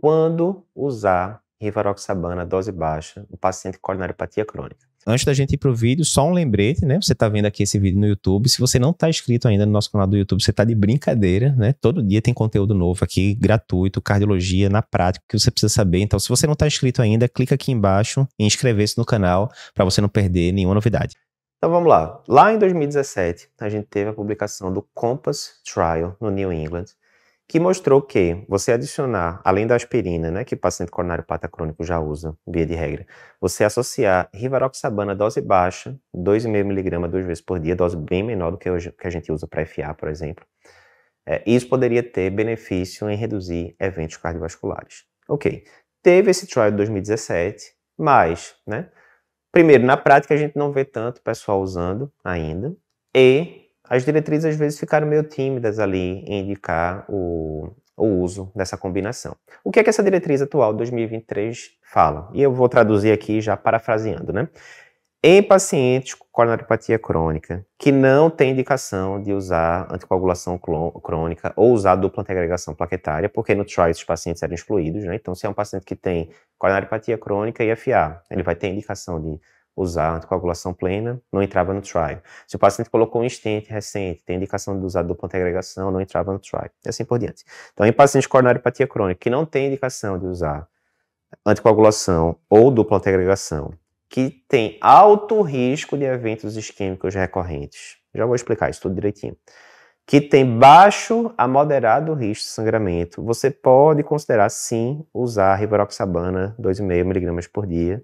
quando usar rivaroxabana dose baixa no paciente com coronariopatia crônica. Antes da gente ir pro vídeo, só um lembrete, né? Você está vendo aqui esse vídeo no YouTube. Se você não está inscrito ainda no nosso canal do YouTube, você está de brincadeira, né? Todo dia tem conteúdo novo aqui, gratuito, cardiologia na prática, que você precisa saber. Então, se você não está inscrito ainda, clica aqui embaixo e inscrever-se no canal para você não perder nenhuma novidade. Então vamos lá. Lá em 2017, a gente teve a publicação do COMPASS Trial no New England, que mostrou que você adicionar, além da aspirina, né, que o paciente coronário crônico já usa, via de regra, você associar rivaroxabana dose baixa, 2,5mg duas vezes por dia, dose bem menor do que, hoje, que a gente usa para FA, por exemplo, é, isso poderia ter benefício em reduzir eventos cardiovasculares. Ok, teve esse trial de 2017, mas, né, primeiro, na prática a gente não vê tanto pessoal usando ainda, e as diretrizes às vezes ficaram meio tímidas ali em indicar o, o uso dessa combinação. O que é que essa diretriz atual 2023 fala? E eu vou traduzir aqui já parafraseando, né? Em pacientes com coronariopatia crônica que não tem indicação de usar anticoagulação crônica ou usar dupla antiagregação plaquetária, porque no trial esses pacientes eram excluídos, né? Então, se é um paciente que tem coronariopatia crônica e FA, ele vai ter indicação de usar anticoagulação plena, não entrava no trial. Se o paciente colocou um stent recente, tem indicação de usar dupla agregação, não entrava no trial. E assim por diante. Então, em pacientes com coronariopatia crônica que não tem indicação de usar anticoagulação ou dupla agregação, que tem alto risco de eventos isquêmicos recorrentes. Já vou explicar isso tudo direitinho. Que tem baixo a moderado risco de sangramento, você pode considerar sim usar rivaroxabana 2,5 mg por dia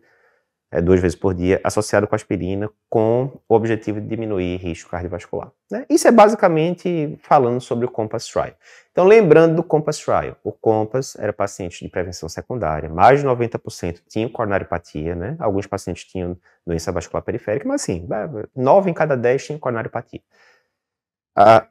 é, duas vezes por dia, associado com aspirina, com o objetivo de diminuir risco cardiovascular. Né? Isso é basicamente falando sobre o COMPASS Trial. Então, lembrando do COMPASS Trial, o COMPASS era paciente de prevenção secundária, mais de 90% tinham coronariopatia, né? alguns pacientes tinham doença vascular periférica, mas assim, 9 é, em cada 10 tinham coronariopatia. Ah,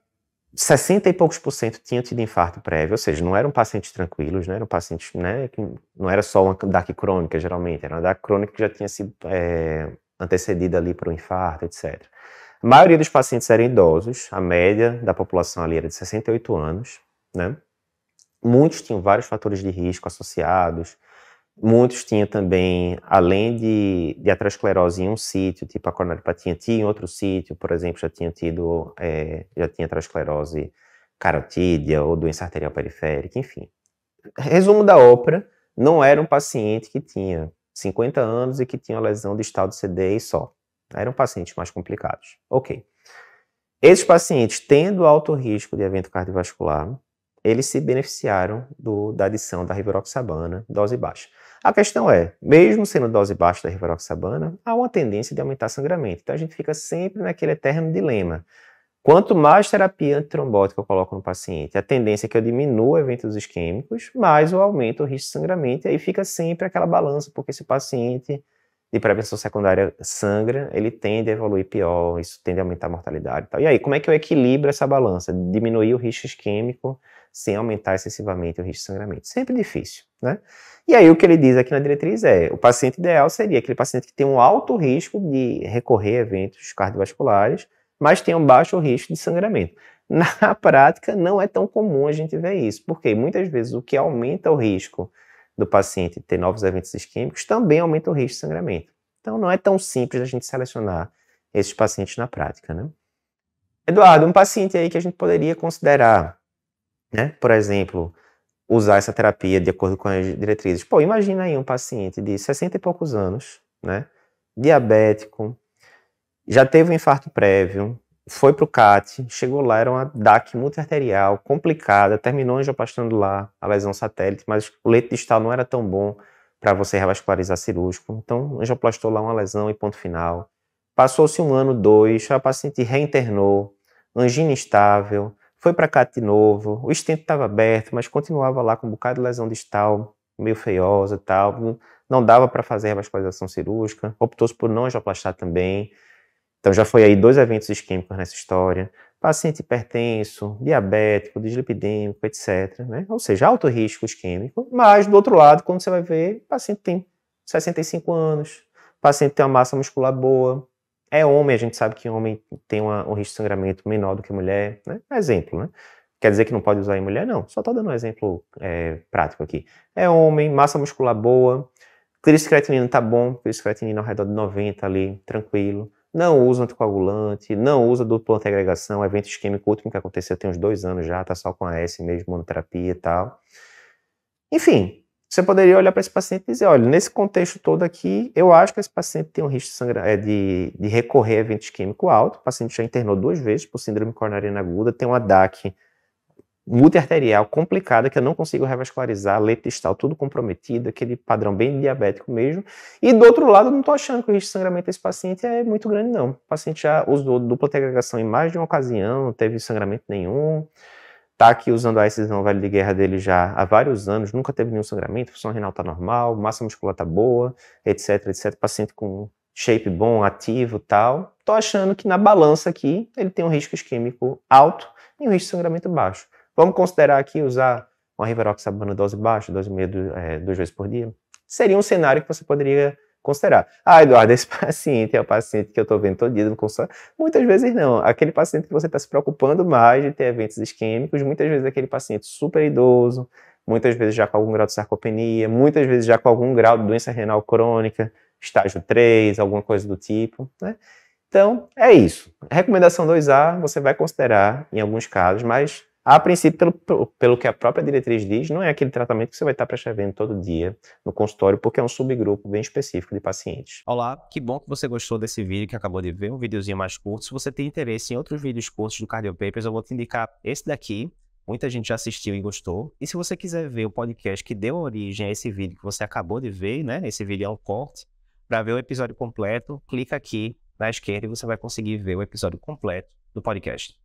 60 e poucos por cento tinham tido infarto prévio, ou seja, não eram pacientes tranquilos, não eram pacientes, né, que não era só uma DAC crônica, geralmente, era uma DAC crônica que já tinha sido é, antecedida ali para um infarto, etc. A maioria dos pacientes eram idosos, a média da população ali era de 68 anos, né, muitos tinham vários fatores de risco associados, Muitos tinham também, além de, de aterosclerose em um sítio, tipo a coronariopatia tinha em outro sítio, por exemplo, já tinha tido, é, já tinha aterosclerose carotídea ou doença arterial periférica, enfim. Resumo da ópera, não era um paciente que tinha 50 anos e que tinha lesão distal do e só. Eram pacientes mais complicados. Ok. Esses pacientes, tendo alto risco de evento cardiovascular, eles se beneficiaram do, da adição da rivaroxabana, dose baixa. A questão é, mesmo sendo dose baixa da rivaroxabana, há uma tendência de aumentar sangramento. Então a gente fica sempre naquele eterno dilema. Quanto mais terapia antitrombótica eu coloco no paciente, a tendência é que eu diminua eventos isquêmicos, mais eu aumento o risco de sangramento, e aí fica sempre aquela balança, porque se o paciente de prevenção secundária sangra, ele tende a evoluir pior, isso tende a aumentar a mortalidade e tal. E aí, como é que eu equilibro essa balança? Diminuir o risco isquêmico sem aumentar excessivamente o risco de sangramento. Sempre difícil, né? E aí o que ele diz aqui na diretriz é, o paciente ideal seria aquele paciente que tem um alto risco de recorrer a eventos cardiovasculares, mas tem um baixo risco de sangramento. Na prática, não é tão comum a gente ver isso, porque muitas vezes o que aumenta o risco do paciente ter novos eventos isquêmicos também aumenta o risco de sangramento. Então, não é tão simples a gente selecionar esses pacientes na prática, né? Eduardo, um paciente aí que a gente poderia considerar né? Por exemplo, usar essa terapia de acordo com as diretrizes. Pô, imagina aí um paciente de 60 e poucos anos, né? Diabético, já teve um infarto prévio, foi pro CAT, chegou lá, era uma DAC multiarterial, complicada, terminou angiopastando lá a lesão satélite, mas o leito distal não era tão bom para você revascularizar cirúrgico, então angioplastou lá uma lesão e ponto final. Passou-se um ano, dois, a paciente reinternou, angina instável, foi para cá de novo. O estento estava aberto, mas continuava lá com um bocado de lesão distal, meio feiosa tal. Não dava para fazer a vascularização cirúrgica. Optou-se por não angioplastar também. Então já foi aí dois eventos isquêmicos nessa história. Paciente hipertenso, diabético, dislipidêmico, etc. Né? Ou seja, alto risco isquêmico. Mas, do outro lado, quando você vai ver, o paciente tem 65 anos, o paciente tem uma massa muscular boa, é homem, a gente sabe que homem tem uma, um risco de sangramento menor do que mulher, né? Exemplo, né? Quer dizer que não pode usar em mulher? Não, só tô dando um exemplo é, prático aqui. É homem, massa muscular boa, crise tá bom, crise ao redor de 90 ali, tranquilo. Não usa anticoagulante, não usa duplo antiagregação, evento isquêmico último que aconteceu tem uns dois anos já, tá só com AS mesmo, monoterapia e tal. Enfim, você poderia olhar para esse paciente e dizer, olha, nesse contexto todo aqui, eu acho que esse paciente tem um risco de, sangra... Eh, de, de recorrer a evento isquêmico alto, o paciente já internou duas vezes por síndrome coronariana aguda, tem uma DAC multiarterial complicada que eu não consigo revascularizar, leito distal tudo comprometido, aquele padrão bem diabético mesmo. E do outro lado, não estou achando que o risco de sangramento desse paciente é muito grande, não. O paciente já usou dupla segregação em mais de uma ocasião, não teve sangramento nenhum tá aqui usando a ICES, não, vale de guerra dele já há vários anos, nunca teve nenhum sangramento, função renal tá normal, massa muscular tá boa, etc, etc. Paciente com shape bom, ativo tal. Tô achando que na balança aqui ele tem um risco isquêmico alto e um risco de sangramento baixo. Vamos considerar aqui usar uma rivaroxabana dose baixa, dose meia, eh, duas vezes por dia? Seria um cenário que você poderia considerar. Ah, Eduardo, esse paciente é o paciente que eu estou vendo todo dia no consultório. Muitas vezes não. Aquele paciente que você está se preocupando mais de ter eventos isquêmicos, muitas vezes aquele paciente super idoso, muitas vezes já com algum grau de sarcopenia, muitas vezes já com algum grau de doença renal crônica, estágio 3, alguma coisa do tipo, né? Então, é isso. Recomendação 2A você vai considerar em alguns casos, mas a princípio, pelo, pelo que a própria diretriz diz, não é aquele tratamento que você vai estar prescrevendo todo dia no consultório, porque é um subgrupo bem específico de pacientes. Olá, que bom que você gostou desse vídeo que acabou de ver, um videozinho mais curto. Se você tem interesse em outros vídeos curtos do Cardio Papers, eu vou te indicar esse daqui. Muita gente já assistiu e gostou. E se você quiser ver o podcast que deu origem a esse vídeo que você acabou de ver, né? Esse vídeo é um corte. Para ver o episódio completo, clica aqui na esquerda e você vai conseguir ver o episódio completo do podcast.